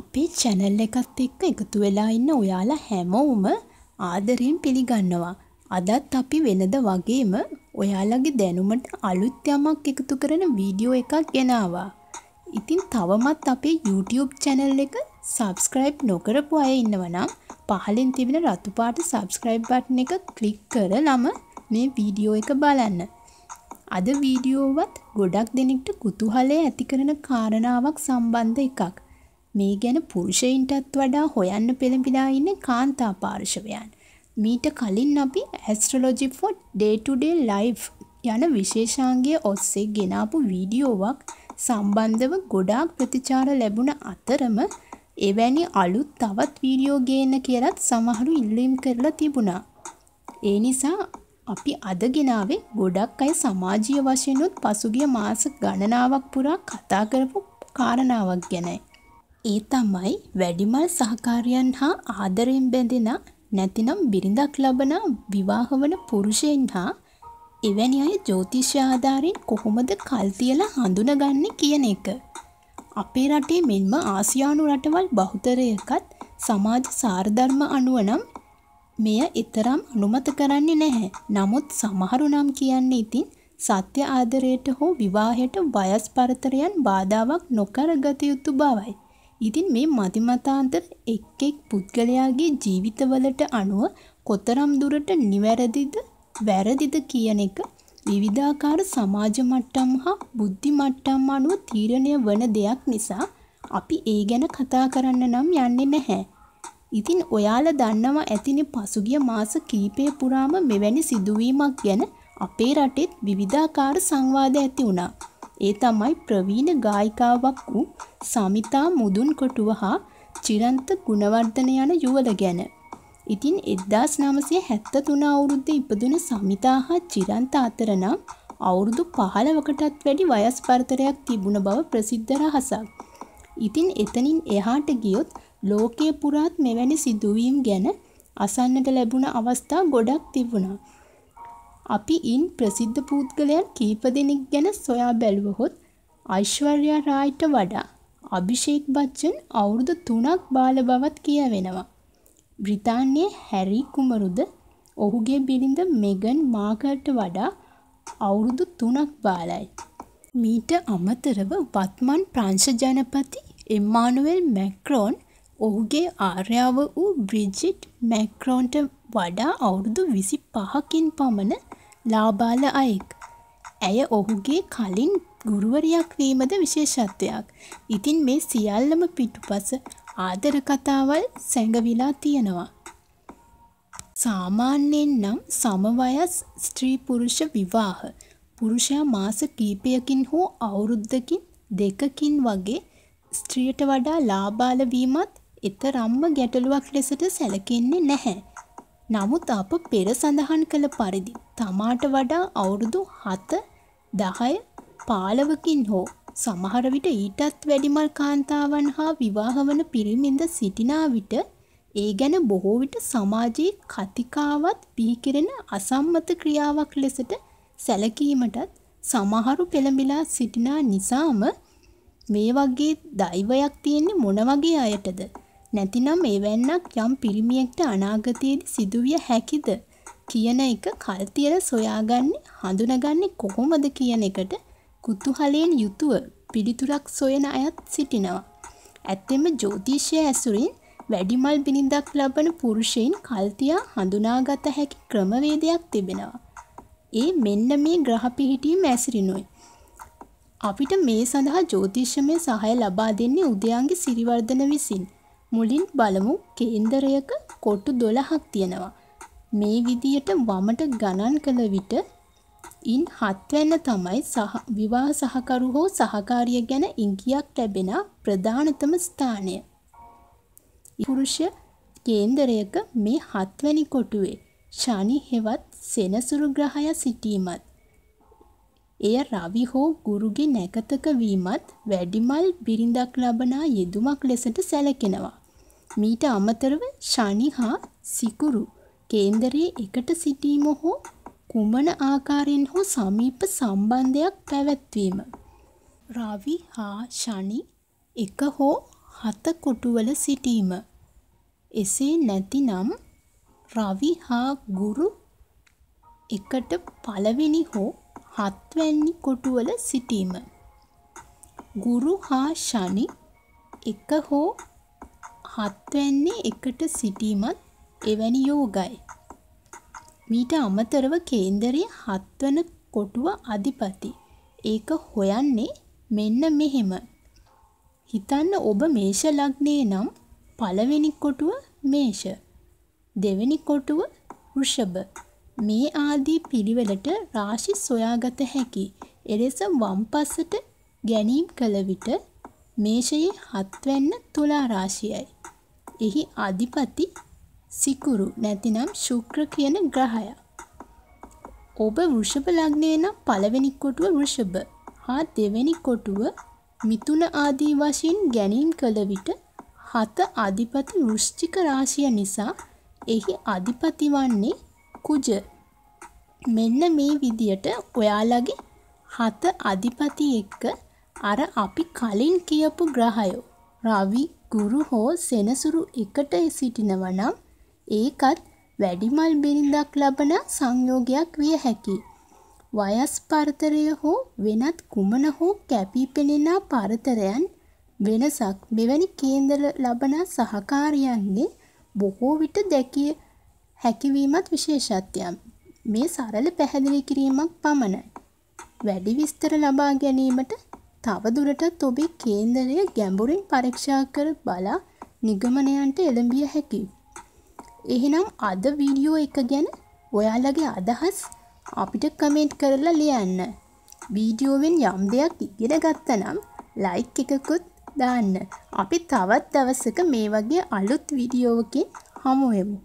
අපේ චැනල් එකත් එක්ක එකතු වෙලා ඉන්න ඔයාලා හැමෝම ආදරයෙන් පිළිගන්නවා. අදත් අපි වෙනද වගේම ඔයාලගේ දැනුමට අලුත් යමක් එකතු කරන වීඩියෝ එකක් ගෙනවා. ඉතින් තවමත් අපේ YouTube channel එක subscribe නොකරපු අය ඉන්නවනම් පහලින් තිබෙන රතු පාට subscribe button එක ක්ලික් කරලම මේ වීඩියෝ එක බලන්න. අද වීඩියෝවත් ගොඩක් දෙනෙක්ට කුතුහලය ඇති කරන කාරණාවක් සම්බන්ධ එකක්. මේ ගැන පුරුෂයින්ටත් වඩා හොයන්න පෙළඹිලා ඉන්න කාන්තා පාර්ශවයන්. මීට කලින් අපි ඇස්ට්‍රලෝජි ෆොට් ඩේටුඩේ ලයිෆ් යන විශේෂාන්ගේ ඔස්සේ ගෙනාපු වීඩියෝවක් සම්බන්ධව ගොඩාක් ප්‍රතිචාර ලැබුණ අතරම එවැනි අලුත් තවත් වීඩියෝ ගේන්න කියලත් සමහරු ඉල්ලීම් කරලා තිබුණා. ඒ නිසා අපි අද ගෙනාවේ ගොඩක් අය සමාජීය වශයෙන්ුත් පසුගිය මාස ගණනාවක් පුරා කතා කරපු කාරණාවක් ගැනයි. ඒ තමයි වැඩිමල් සහකාරියන් හා ආදරයෙන් බැඳෙන නැතිනම් බිරිඳක් ලබන විවාහ වන පුරුෂයන් හා එවැනි අය ජෝතිෂ්‍ය ආධාරයෙන් කොහොමද කල් තියලා හඳුනගන්නේ කියන එක. අපේ රටේ මෙන්ම ආසියානු රටවල් බහුතරයකත් සමාජ සාරධර්ම අනුව නම් මෙය ඊතරම් අනුමත කරන්නේ නැහැ. නමුත් සමහරු නම් කියන්නේ ඉතින් සත්‍ය ආදරයට හෝ විවාහයට වයස් පරතරයන් බාධාවක් නොකර ගත යුතු බවයි. ඉතින් මේ මතිමතාන්තර එක් එක් පුද්ගලයාගේ ජීවිතවලට අනුව කොතරම් දුරට නිවැරදිද වැරදිද කියන එක විවිධාකාර සමාජ මට්ටම් හා බුද්ධි මට්ටම් අනුව තීරණය වන දෙයක් නිසා අපි ඒ ගැන කතා කරන්න නම් යන්නේ නැහැ. ඉතින් ඔයාලා දන්නවා ඇතිනේ පසුගිය මාස කීපය පුරාම මෙවැනි සිදුවීමක් ගැන අපේ රටෙත් විවිධාකාර සංවාද ඇති වුණා. ඒ තමයි ප්‍රවීණ ගායිකාවක් වූ සමිතා මුදුන් කොටුව හා චිරන්ත ගුණවර්ධන යන යුවල ගැන. ඉතින් එද්දාස් නමසය හැත්ත තුන අවුරුද්ධ ඉපදුන සමිතා හා චිරන්ත අතරනම් අවුරුදු පහලවකටත් වැඩි වයස් පර්තරයක් තිබුණ බව ප්‍රසිද්ධ රහසක්. ඉතින් එතනින් එහාට ගියොත් ලෝකය පුරාත් මෙවැනි සිදුවීම් ගැන අසන්නට ලැබුණ අවස්ථා ගොඩක් තිබුණා. අපි ඉන් ප්‍රසිද්ධ පුද්ගලයන් කීප දෙනෙක් ගැන සොයා බැලුවහොත් අයිශ්වර්යා රායිට වඩා අභිෂේක් බච්චන් අවුරුදු තුනක් බාල බවත් කියවෙනවා. බ්‍රිතාන්‍යයේ හැරි කුමරුද ඔහුගේ බිරිඳ මෙගන් මාගල්ට වඩා අවුරුදු තුනක් බාලයි. මීට අමතරව වත්මන් ප්‍රංශ ජනපති එම්මානුවෙල් මැක්‍රෝන් ඔහුගේ ආර්යාව වූ බ්‍රිජිට් මැක්රෝන්ට වඩා අවුරුදු විසි පහකින් පමණ ලාබාල අයෙක්. ඇය ඔහුගේ කලින් ගුරුවරයක් වීමද විශේෂත්වයක්. ඉතින් මේ සියල්ලම පිටුපස ආදර කතාවල් සැඟවිලා තියෙනවා. සාමාන්‍යයෙන් නම් සමවයස් ස්ත්‍රී පුරුෂ විවාහ පුරුෂයා මාස කීපයකින් හෝ අවුරුද්දකින් දෙකකින් වගේ ස්ත්‍රියට වඩා ලාබාල වීමත් එතරම්ම ගැටලුවක් ලෙසට සැලකෙන්නේ නැහැ. නමුත් අප පෙර සඳහන් කළ පරිදි තමාට වඩා අවුරුදු හත දහය පාලවකින් හෝ සමහර විට ඊටත් වැඩිමල් කාන්තාවන් හා විවාහ වන පිරිමින්ද සිටිනා විට ඒ ගැන බොහෝ විට සමාජයේ කතිකාවත් පිහිකිරෙන අසම්මත ක්‍රියාවක් ලෙසට සැලකීමටත් සමහරු පෙළඹිලා සිටිනා නිසාම මේ වගේ දෛවයක් තියෙන්නේ මොන වගේ අයටද නැතිනම් එවැන්නක් යම් පිරිමියෙක්ට අනාගතයේදී සිදුවිය හැකිද කියන එක කල් තියලා සොයාගන්නේ හඳුනගන්නේ කොහොමද කියන එකට කුතුහලයෙන් යුතුව පිළිතුරක් සොයන අයත් සිටිනවා. ඇත්තෙම ජ්‍යොතිෂය ඇසුරින් වැඩිමල් බිනිඳක් ලබන පුරුෂයින් කල්තියා හඳුනාගත හැකි ක්‍රමවේදයක් තිබෙනවා. ඒ මෙන්න මේ ග්‍රහ පිහිටීම ඇසිරිනුයි. අපිට මේ සඳහා ජ්‍යෝතිෂ්‍යමය සහය ලබා දෙන්නේ උදයන්ගේ සිරිවර්ධන විසින්. මුලින් බලමු කේන්දරයක කොට්ටු දොළහක් තියෙනවා. මේ විදියට වමට ගණන් කළ විට ඉන් හත්වැන්න තමයි සහ විවාහ සහකරු හෝ සහකාරිය ගැන ඉංගියක් ලැබෙන ප්‍රධානතම ස්ථානය. පුරුෂ කේන්දරයක මේ හත්වැනි කොටුවේ ශනි හෙවත් සෙනසුරු ග්‍රහය සිටීමත් එය රවි හෝ ගුරුගේ නැකතක වීමත් වැඩිමල් බිරිඳක් ලබනා යෙදුමක් ලෙසට සැලකෙනවා. මීට අමතරව ශනි හා සිකුරු කේන්දරයේ එකට සිටීම හෝ කුමන ආකාරයෙන් හෝ සමීප සම්බන්ධයක් පැවැත්වීම. රවි හා ශනි එක හෝ හත කොටුවල සිටීම. එසේ නැතිනම් රවි හා ගුරු එකට පළවෙනි හෝ හත්වැනි කොටුවල සිටීම. ගුරු හා ශනි එක හෝ හත්වැන්නේ එකට සිටීමත් එවැනි යෝගයි. මීට අමතරව කේන්දරයේ හත්වන කොටුව අධිපති. ඒක හොයන්නේ මෙන්න මෙහෙම. හිතන්න ඔබ මේෂ ලග්නේ නම් පළවෙනි කොටුව මේෂ. දෙවෙනි කොටුව වෘෂභ. මේ ආදී පිළිවෙලට රාශි සොයාගත හැකි. එලෙස වම්පසට ගැනීම කළ විට මේෂයේ හත්වැන්න තුලා රාශියයි. එහි අධිපති සිකුරු නැතිනම් ශුක්‍ර කියන ග්‍රහය. ඔබ වෘෂභ ලග්නයේ නම් පළවෙනි කොටුව වෘෂභ හා දෙවෙනි කොටුව මිතුන ආදී වශයෙන් ගැනීම් කළ විට හත අධිපති වෘශ්චික රාශිය නිසා එහි අධිපති වන්නේ කුජ. මෙන්න මේ විදියට ඔයාලගේ හත අධිපති එක්ක අර අපි කලින් කියපු ග්‍රහයෝ රවි ගුරු හෝ සෙනසුරු එකට සිටිනවා නම් ඒකත් වැඩිමල් බිරිඳක් ලබන සංයෝගයක් විය හැකි. වයස් පරතරය හෝ වෙනත් කුමන හෝ කැපී පෙනෙනා පරතරයන් වෙනසක් මෙවැනි කේන්දර ලබන සහකාරියන්නේ බොහෝ විට දැකිය හැකිවීමත් විශේෂත්වයක්. මේ සරල පැහැදිලි කිරීමක් පමණයි. වැඩි විස්තර ලබා ගැනීමට තවදුරටත් ඔබේ කේන්දරය ගැඹුරින් පරීක්ෂා කර බලා නිගමනයන්ට එළඹිය හැකි. එහෙනම් අද වීඩියෝ එක ගැන ඔයාලගේ අදහස් අපිට කමෙන්ට් කරලා ලියන්න. වීඩියෝවෙන් යම් දෙයක් ඉගෙන ගත්තනම් ලයික් එකකුත් දාන්න. අපි තවත් දවසක මේ වගේ අලුත් වීඩියෝවකින් හමුවෙමු.